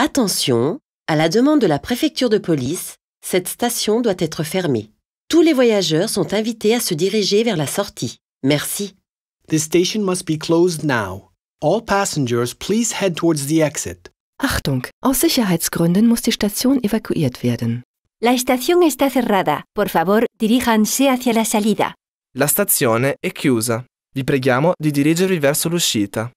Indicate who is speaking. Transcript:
Speaker 1: Attention, à la demande de la préfecture de police, cette station doit être fermée. Tous les voyageurs sont invités à se diriger vers la sortie. Merci. This station must be closed now.
Speaker 2: All passengers please head towards the exit.
Speaker 3: Achtung, aus Sicherheitsgründen muss die Station evakuiert werden.
Speaker 4: La estación está cerrada. Por favor, diríjanse hacia la salida.
Speaker 5: La stazione è chiusa. Vi preghiamo di dirigervi verso l'uscita.